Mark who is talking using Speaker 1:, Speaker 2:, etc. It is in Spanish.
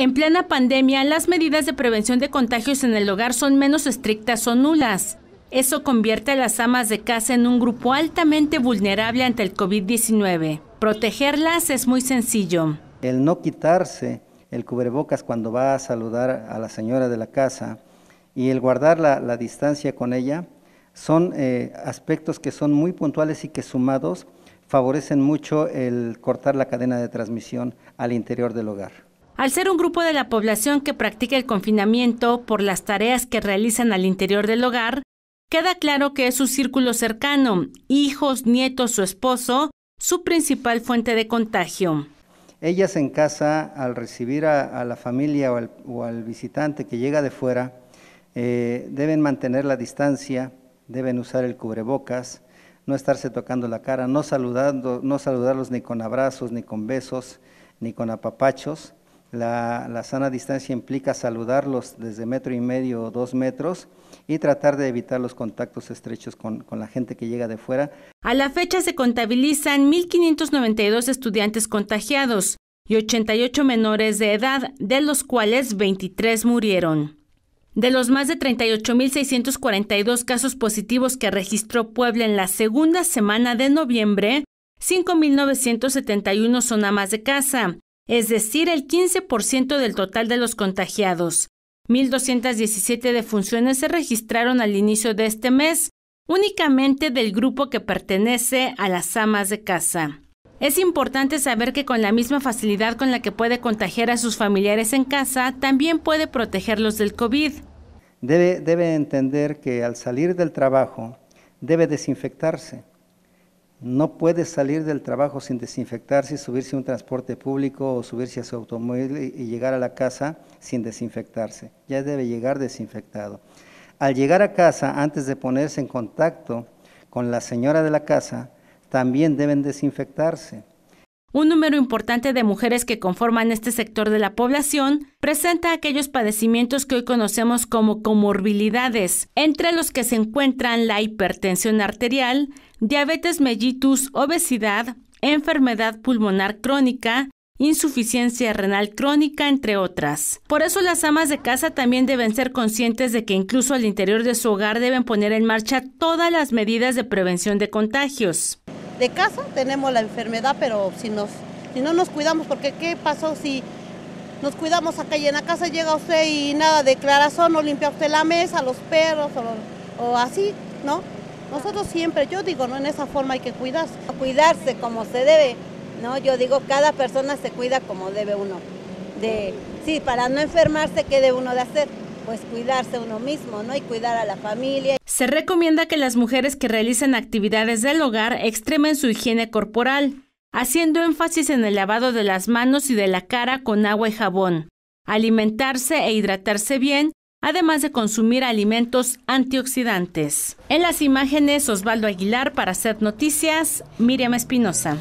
Speaker 1: En plena pandemia, las medidas de prevención de contagios en el hogar son menos estrictas o nulas. Eso convierte a las amas de casa en un grupo altamente vulnerable ante el COVID-19. Protegerlas es muy sencillo.
Speaker 2: El no quitarse el cubrebocas cuando va a saludar a la señora de la casa y el guardar la, distancia con ella son eh, aspectos que son muy puntuales y que sumados favorecen mucho el cortar la cadena de transmisión al interior del hogar.
Speaker 1: Al ser un grupo de la población que practica el confinamiento por las tareas que realizan al interior del hogar, queda claro que es su círculo cercano, hijos, nietos, su esposo, su principal fuente de contagio.
Speaker 2: Ellas en casa, al recibir a, la familia o al, visitante que llega de fuera, eh, deben mantener la distancia, deben usar el cubrebocas, no estarse tocando la cara, no, saludando, no saludarlos ni con abrazos, ni con besos, ni con apapachos. La, sana distancia implica saludarlos desde metro y medio o dos metros y tratar de evitar los contactos estrechos con, con la gente que llega de fuera.
Speaker 1: A la fecha se contabilizan 1.592 estudiantes contagiados y 88 menores de edad, de los cuales 23 murieron. De los más de 38.642 casos positivos que registró Puebla en la segunda semana de noviembre, 5.971 son amas de casa, es decir, el 15% del total de los contagiados. 1.217 defunciones se registraron al inicio de este mes, únicamente del grupo que pertenece a las amas de casa. Es importante saber que con la misma facilidad con la que puede contagiar a sus familiares en casa, también puede protegerlos del COVID.
Speaker 2: Debe, debe entender que al salir del trabajo debe desinfectarse no puede salir del trabajo sin desinfectarse, subirse a un transporte público o subirse a su automóvil y llegar a la casa sin desinfectarse. Ya debe llegar desinfectado. Al llegar a casa, antes de ponerse en contacto con la señora de la casa, también deben desinfectarse.
Speaker 1: Un número importante de mujeres que conforman este sector de la población presenta aquellos padecimientos que hoy conocemos como comorbilidades, entre los que se encuentran la hipertensión arterial, diabetes mellitus, obesidad, enfermedad pulmonar crónica, insuficiencia renal crónica, entre otras. Por eso las amas de casa también deben ser conscientes de que incluso al interior de su hogar deben poner en marcha todas las medidas de prevención de contagios de casa tenemos la enfermedad, pero si, nos, no nos cuidamos, porque ¿qué pasó si nos cuidamos acá y en la casa llega usted y nada declaración, o limpia usted la mesa, los perros o, así, ¿no? Nosotros siempre, yo digo, ¿no? En esa forma hay que cuidarse. Cuidarse como se debe, ¿no? Yo digo, cada persona se cuida como debe uno. De, sí, para no enfermarse, ¿qué debe uno de hacer? pues cuidarse uno mismo, ¿no? Y cuidar a la familia. Se recomienda que las mujeres que realicen actividades del hogar extremen su higiene corporal, haciendo énfasis en el lavado de las manos y de la cara con agua y jabón, alimentarse e hidratarse bien, además de consumir alimentos antioxidantes. En las imágenes, Osvaldo Aguilar para hacer noticias, Miriam Espinosa.